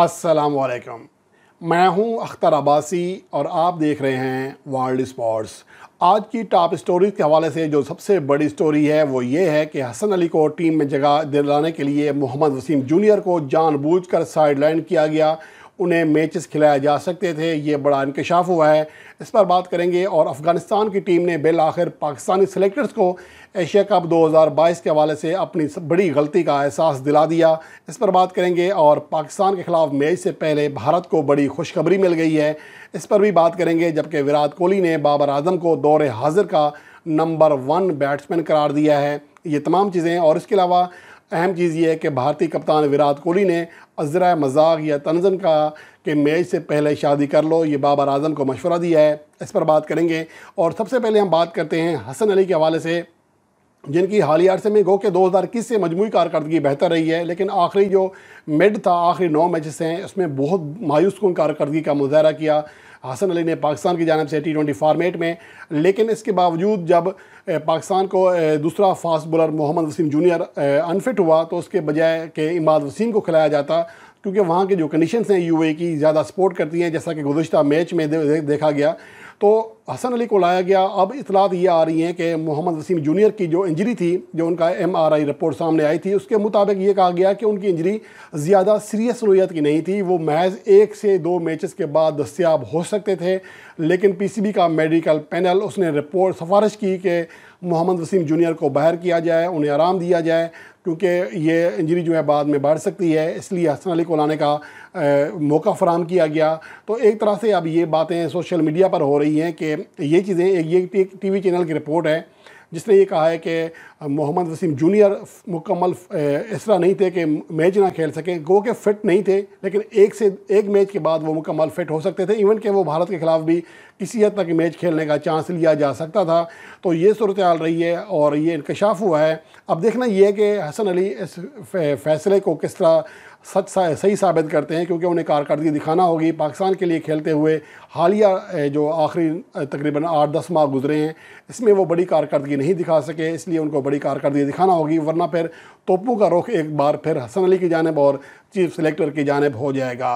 असलकम मैं हूं अख्तर अब्बासी और आप देख रहे हैं वर्ल्ड स्पोर्ट्स आज की टॉप स्टोरीज के हवाले से जो सबसे बड़ी स्टोरी है वो ये है कि हसन अली को टीम में जगह दिलाने के लिए मोहम्मद वसीम जूनियर को जानबूझकर साइडलाइन किया गया उन्हें मैचेस खिलाए जा सकते थे ये बड़ा इंकशाफ हुआ है इस पर बात करेंगे और अफ़गानिस्तान की टीम ने बिल आखिर पाकिस्तानी सेलेक्टर्स को एशिया कप 2022 के हवाले से अपनी बड़ी गलती का एहसास दिला दिया इस पर बात करेंगे और पाकिस्तान के ख़िलाफ़ मैच से पहले भारत को बड़ी खुशखबरी मिल गई है इस पर भी बात करेंगे जबकि विराट कोहली ने बाबर आजम को दौर हाजिर का नंबर वन बैट्समैन करार दिया है ये तमाम चीज़ें और इसके अलावा अहम चीज़ ये है कि भारतीय कप्तान विराट कोहली ने अज़रा मजाक या तनजन कहा कि मैच से पहले शादी कर लो ये बाबर आजम को मशवरा दिया है इस पर बात करेंगे और सबसे पहले हम बात करते हैं हसन अली के हवाले से जिनकी हालिया अरसे में गो के दो हज़ार इक्कीस से मजमू कारकर्दगी बेहतर रही है लेकिन आखिरी जो मिड था आखिरी नौ मैचेस हैं उसमें बहुत मायूस कन कारकर्दगी का मुजाहरा किया हसन अली ने पाकिस्तान की जानब से टी ट्वेंटी फार्मेट में लेकिन इसके बावजूद जब पाकिस्तान को दूसरा fast bowler Mohammad Wasim junior unfit हुआ तो उसके बजाय के इमाद वसीम को खिलाया जाता क्योंकि वहाँ के जो कंडीशन हैं यू e की ज़्यादा सपोर्ट करती हैं जैसा कि गुजशत मैच में दे, दे, देखा गया तो हसन अली को लाया गया अब इतलात ये आ रही हैं कि मोहम्मद वसीम जूनियर की जो इंजरी थी जो उनका एम आर आई रिपोर्ट सामने आई थी उसके मुताबिक ये कहा गया कि उनकी इंजरी ज़्यादा सीरियस नोयत की नहीं थी वो महज एक से दो मैचेस के बाद दस्तियाब हो सकते थे लेकिन पी सी बी का मेडिकल पैनल उसने रिपोर्ट सिफारिश की कि मोहम्मद वसीम जूनियर को बाहर किया जाए उन्हें आराम दिया जाए क्योंकि ये इंजरी जो है बाद में बढ़ सकती है इसलिए हसन अली को लाने का आ, मौका फराम किया गया तो एक तरह से अब ये बातें सोशल मीडिया पर हो रही हैं कि ये चीज़ें एक ये टी वी चैनल की रिपोर्ट है जिसने ये कहा है कि मोहम्मद वसीम जूनियर मुकम्मल इस तरह नहीं थे कि मैच ना खेल सकें गो के फिट नहीं थे लेकिन एक से एक मैच के बाद वो मुकम्मल फिट हो सकते थे इवन कि वो भारत के ख़िलाफ़ भी किसी हद तक मैच खेलने का चांस लिया जा सकता था तो ये सूरत हाल रही है और ये इंकशाफ हुआ है अब देखना यह है कि हसन अली इस फैसले को किस तरह सच सा, सही साबित करते हैं क्योंकि उन्हें कारकर्दगी दिखाना होगी पाकिस्तान के लिए खेलते हुए हालिया जो आखिरी तकरीबन आठ दस माह गुजरे हैं इसमें वो बड़ी कारकर्दगी नहीं दिखा सके इसलिए उनको बड़ी कारकर्दगी दिखाना होगी वरना फिर तोपों का रुख एक बार फिर हसन अली की जानब और चीफ सेलेक्टर की जानब हो जाएगा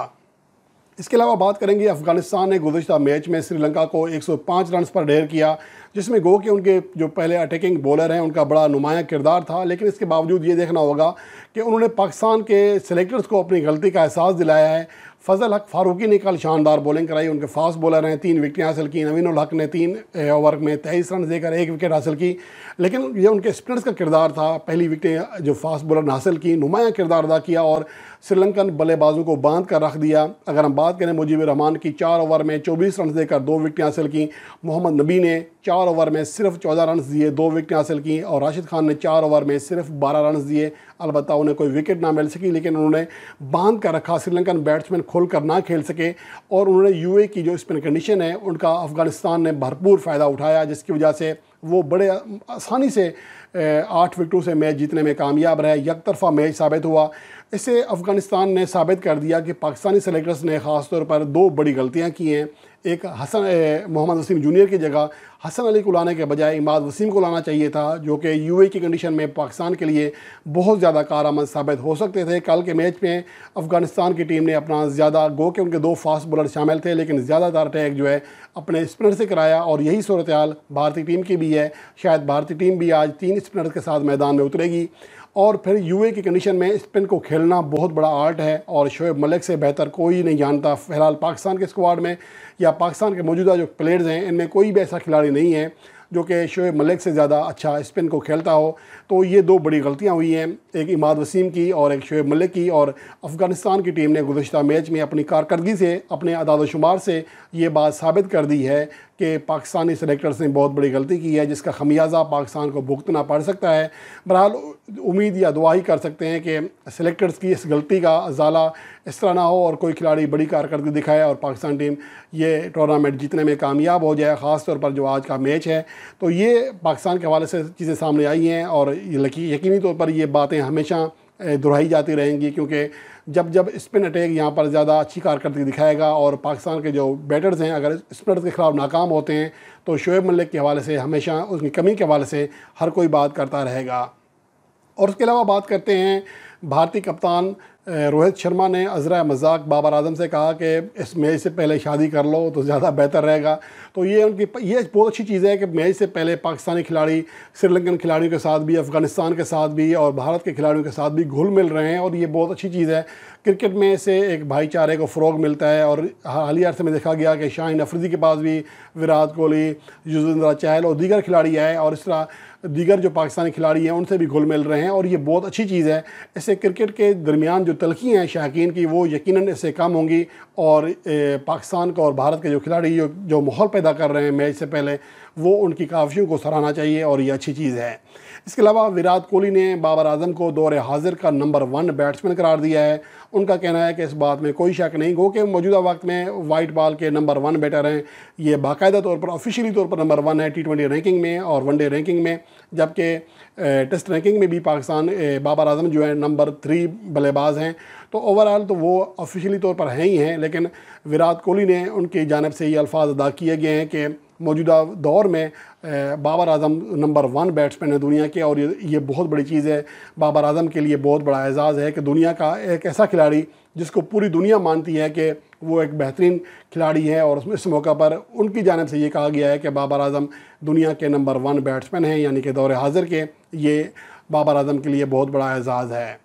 इसके अलावा बात करेंगे अफगानिस्तान ने गुजशत मैच में श्रीलंका को 105 रन पर ढेर किया जिसमें गो कि उनके जो पहले अटैकिंग बॉलर हैं उनका बड़ा नुमाया किरदार था लेकिन इसके बावजूद ये देखना होगा कि उन्होंने पाकिस्तान के सेलेक्टर्स को अपनी गलती का एहसास दिलाया है फजल हक फारूकी ने कल शानदार बॉलिंग कराई उनके फास्ट बॉलर हैं तीन विकटें हासिल की नवीन हक ने तीन ओवर में तेईस रन देकर एक विकेट हासिल की लेकिन ये उनके स्पिनर्स का किरदार था पहली विकटें जो फास्ट बॉलर ने हासिल की नुमाया किरदार अदा किया और श्रीलंकन बल्लेबाजों को बांध कर रख दिया अगर हम बात करें मुजीब रहमान की चार ओवर में चौबीस रन देकर दो विकटें हासिल की मोहम्मद नबी ने चार चार ओवर में सिर्फ चौदह रन दिए दो विकेट हासिल की और राशिद खान ने चार ओवर में सिर्फ बारह रन दिए अलबत् उन्हें कोई विकेट ना मिल सकी लेकिन उन्होंने बांध कर रखा श्रीलंकन बैट्समैन खोल कर ना खेल सके और उन्होंने यू की जो स्पिन कंडीशन है उनका अफगानिस्तान ने भरपूर फ़ायदा उठाया जिसकी वजह से वो बड़े आसानी से आठ विकटों से मैच जीतने में कामयाब रहे एक तरफा मैच साबित हुआ इससे अफ़गानिस्तान ने साबित कर दिया कि पाकिस्तानी सेलेक्टर्स ने खासतौर पर दो बड़ी गलतियाँ की हैं एक हसन मोहम्मद वसीम जूनियर की जगह हसन अली को लाने के बजाय इमाद वसीम को लाना चाहिए था जो कि ए की कंडीशन में पाकिस्तान के लिए बहुत ज़्यादा कारआमद साबित हो सकते थे कल के मैच में अफगानिस्तान की टीम ने अपना ज़्यादा गो के उनके दो फास्ट बॉलर शामिल थे लेकिन ज़्यादातर अटैक जो है अपने स्पिनर से कराया और यही सूरत हाल भारतीय टीम की भी है शायद भारतीय टीम भी आज तीन स्पिनर के साथ मैदान में उतरेगी और फिर यूए की कंडीशन में स्पिन को खेलना बहुत बड़ा आर्ट है और शोएब मलिक से बेहतर कोई नहीं जानता फिलहाल पाकिस्तान के स्क्वाड में या पाकिस्तान के मौजूदा जो प्लेयर्स हैं इनमें कोई भी ऐसा खिलाड़ी नहीं है जो कि शोएब मलिक से ज़्यादा अच्छा स्पिन को खेलता हो तो ये दो बड़ी गलतियाँ हुई हैं एक इमाद वसीम की और एक शोएब मलिक की और अफ़गानिस्तान की टीम ने गुजशत मैच में अपनी कारकर्दगी से अपने अदाद शुमार से ये बात साबित कर दी है कि पाकिस्तानी सेलेक्टर्स ने बहुत बड़ी गलती की है जिसका खमियाजा पाकिस्तान को भुगतना पड़ सकता है बहरहाल उम्मीद या दुआ ही कर सकते हैं कि सेलेक्टर्स की इस गलती का अजाला इस तरह ना हो और कोई खिलाड़ी बड़ी कारकर्दगी दिखाए और पाकिस्तान टीम ये टूर्नामेंट जीतने में कामयाब हो जाए ख़ास तौर पर जो आज का मैच है तो ये पाकिस्तान के हवाले से चीज़ें सामने आई हैं और यकीनी तौर पर ये बातें हमेशा दोहराई जाती रहेंगी क्योंकि जब जब स्पिन अटैक यहाँ पर ज़्यादा अच्छी कारकर्दगी दिखाएगा और पाकिस्तान के जो बैटर्स हैं अगर स्पिनर्स के ख़िलाफ़ नाकाम होते हैं तो शोएब मलिक के हवाले से हमेशा उसकी कमी के हवाले से हर कोई बात करता रहेगा और उसके अलावा बात करते हैं भारतीय कप्तान रोहित शर्मा ने अजरा मजाक बाबर आजम से कहा कि इस मैच से पहले शादी कर लो तो ज़्यादा बेहतर रहेगा तो ये उनकी ये बहुत अच्छी चीज़ है कि मैच से पहले पाकिस्तानी खिलाड़ी श्रीलंकन खिलाड़ियों के साथ भी अफ़गानिस्तान के साथ भी और भारत के खिलाड़ियों के साथ भी घुल मिल रहे हैं और ये बहुत अच्छी चीज़ है क्रिकेट में से एक भाईचारे को फ़रोग मिलता है और हालिया अरसे में देखा गया कि शाहिन अफरीदी के पास भी विराट कोहली युजवेंद्र चहल और दीगर खिलाड़ी आए और इस तरह दीगर जो पाकिस्तानी खिलाड़ी हैं उनसे भी घुल मिल रहे हैं और ये बहुत अच्छी चीज़ है इससे क्रिकेट के दरमियान जो तलखियाँ हैं शायकीन की वो यकीन इससे कम होंगी और पाकिस्तान का और भारत के जो खिलाड़ी जो माहौल पैदा कर रहे हैं मैच से पहले वो उनकी काफियों को सराहना चाहिए और ये अच्छी चीज़ है इसके अलावा विराट कोहली ने बाबर आजम को दौरे हाजिर का नंबर वन बैट्समैन करार दिया है उनका कहना है कि इस बात में कोई शक नहीं गो मौजूदा वक्त में वाइट बॉल के नंबर वन बैटर हैं ये बाकायदा तौर पर ऑफिशियली तौर पर नंबर वन है टी ट्वेंटी रैंकिंग में और वनडे रैंकिंग में जबकि टेस्ट रैंकिंग में भी पाकिस्तान बाबर आजम जो है नंबर थ्री बल्लेबाज हैं तो ओवरऑल तो वो ऑफिशियली तौर पर हैं ही हैं लेकिन विराट कोहली ने उनकी जानब से ये अल्फाज अदा किए गए हैं कि मौजूदा दौर में Babar Azam number one batsman है दुनिया के और ये बहुत बड़ी चीज़ है बाबर आजम के लिए बहुत बड़ा एजाज़ है कि दुनिया का एक ऐसा खिलाड़ी जिसको पूरी दुनिया मानती है कि वो एक बेहतरीन खिलाड़ी है और इस मौका पर उनकी जानब से ये कहा गया है कि बाबर आजम दुनिया के नंबर वन बैट्समैन हैं यानी कि दौरे हाजिर के ये बाबर आजम के लिए बहुत बड़ा एजाज़ है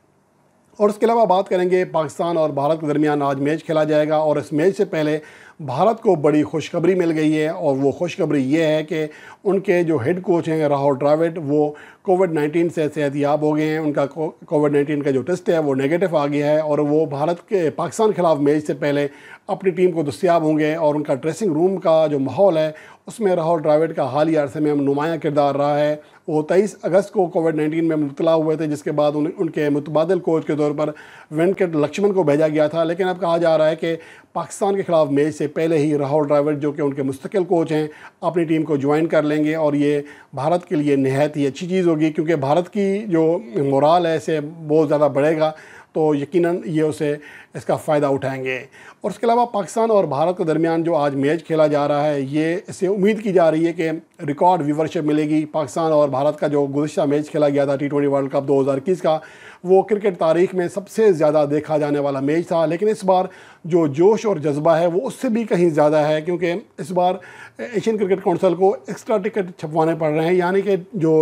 और इसके अलावा बात करेंगे पाकिस्तान और भारत के दरमियान आज मैच खेला जाएगा और इस मैच से पहले भारत को बड़ी खुशखबरी मिल गई है और वो खुशखबरी ये है कि उनके जो हेड कोच हैं राहुल ड्राविड वो कोविड नाइन्टीन से सेहतियाब हो गए हैं उनका कोविड नाइन्टीन का जो टेस्ट है वो नेगेटिव आ गया है और वो भारत के पाकिस्तान खिलाफ मैच से पहले अपनी टीम को दस्तियाब होंगे और उनका ड्रेसिंग रूम का जो माहौल है उसमें राहुल ड्राविड का हाल ही अरसे में नुमाया किरदार रहा है वो तेईस अगस्त को कोविड नाइन्टीन में मुबतला हुए थे जिसके बाद उन, उनके मुतबाद कोच के तौर पर वेंकट लक्ष्मण को भेजा गया था लेकिन अब कहा जा रहा है कि पाकिस्तान के ख़िलाफ़ मैच से पहले ही राहुल ड्राइवर जो कि उनके मुस्तकिल कोच हैं अपनी टीम को ज्वाइन कर लेंगे और ये भारत के लिए नहायत ही अच्छी चीज़ होगी क्योंकि भारत की जो मोराल है इसे बहुत ज़्यादा बढ़ेगा तो यकीनन ये उसे इसका फ़ायदा उठाएंगे और उसके अलावा पाकिस्तान और भारत के दरमियान जो आज मैच खेला जा रहा है ये इससे उम्मीद की जा रही है कि रिकॉर्ड व्यूवरशिप मिलेगी पाकिस्तान और भारत का जो गुजशत मैच खेला गया था टी ट्वेंटी वर्ल्ड कप इक्कीस का वो क्रिकेट तारीख में सबसे ज़्यादा देखा जाने वाला मैच था लेकिन इस बार जो जोश और जज्बा है वो उससे भी कहीं ज़्यादा है क्योंकि इस बार एशियन क्रिकेट काउंसिल को एक्स्ट्रा टिकट छपवाने पड़ रहे हैं यानी कि जो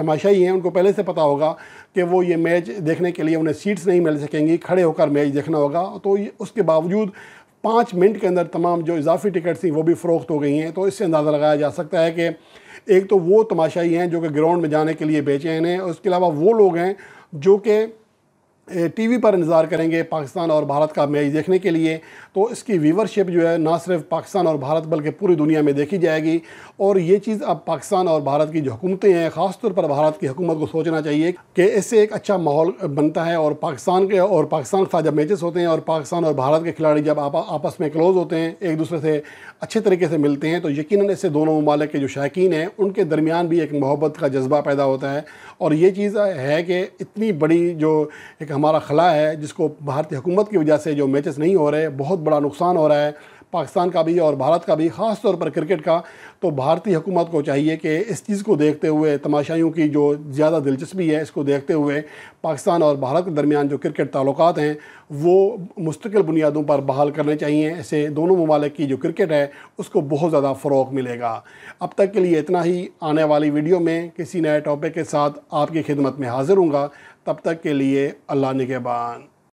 तमाशाई हैं उनको पहले से पता होगा कि वो ये मैच देखने के लिए उन्हें सीट्स नहीं मिल सकेंगी खड़े होकर मैच देखना होगा होगा तो उसके बावजूद पाँच मिनट के अंदर तमाम जो इजाफी टिकट थी वो भी फ़रोख्त हो गई हैं तो इससे अंदाज़ा लगाया जा सकता है कि एक तो वो तमाशाई हैं जो कि ग्राउंड में जाने के लिए बेचे हैं उसके अलावा वो लोग हैं जो कि टीवी पर इंतज़ार करेंगे पाकिस्तान और भारत का मैच देखने के लिए तो इसकी व्यूवरशिप जो है ना सिर्फ पाकिस्तान और भारत बल्कि पूरी दुनिया में देखी जाएगी और ये चीज़ अब पाकिस्तान और भारत की जो हुकूमतें हैं ख़ासतौर पर भारत की हुकूमत को सोचना चाहिए कि इससे एक अच्छा माहौल बनता है और पाकिस्तान के और पाकिस्तान के साथ जब मैचेस होते हैं और पाकिस्तान और भारत के खिलाड़ी जब आप, आपस में क्लोज़ होते हैं एक दूसरे से अच्छे तरीके से मिलते हैं तो यकीन इससे दोनों ममालिक के जो शायकीन हैं उनके दरमियान भी एक मोहब्बत का जज्बा पैदा होता है और ये चीज़ है कि इतनी बड़ी जो एक हमारा खला है जिसको भारतीय हुकूमत की वजह से जो मैचेस नहीं हो रहे बहुत बड़ा नुकसान हो रहा है पाकिस्तान का भी और भारत का भी ख़ास तौर पर क्रिकेट का तो भारतीय हुकूमत को चाहिए कि इस चीज़ को देखते हुए तमाशाइयों की जो ज़्यादा दिलचस्पी है इसको देखते हुए पाकिस्तान और भारत के दरमियान जो क्रिकेट ताल्लुक हैं वो मुस्तकिल बुनियादों पर बहाल करने चाहिए ऐसे दोनों ममालिक की जो क्रिकेट है उसको बहुत ज़्यादा फ़रोग मिलेगा अब तक के लिए इतना ही आने वाली वीडियो में किसी नए टॉपिक के साथ आपकी खिदमत में हाज़िर हूँगा तब तक के लिए अल्लाह निगेबान